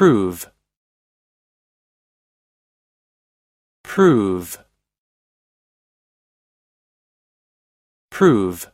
prove prove prove